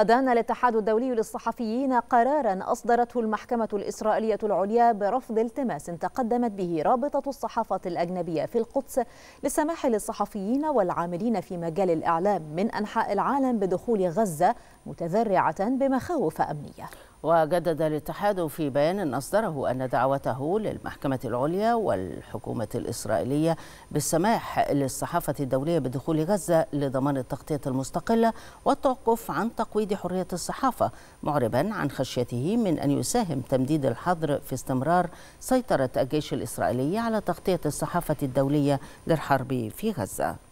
أدان الاتحاد الدولي للصحفيين قرارا أصدرته المحكمة الإسرائيلية العليا برفض التماس تقدمت به رابطة الصحافة الأجنبية في القدس للسماح للصحفيين والعاملين في مجال الإعلام من أنحاء العالم بدخول غزة متذرعة بمخاوف أمنية وجدد الاتحاد في بيان أصدره أن دعوته للمحكمة العليا والحكومة الإسرائيلية بالسماح للصحافة الدولية بدخول غزة لضمان التغطية المستقلة والتوقف عن تقويض حرية الصحافة معربا عن خشيته من أن يساهم تمديد الحظر في استمرار سيطرة الجيش الإسرائيلي على تغطية الصحافة الدولية للحرب في غزة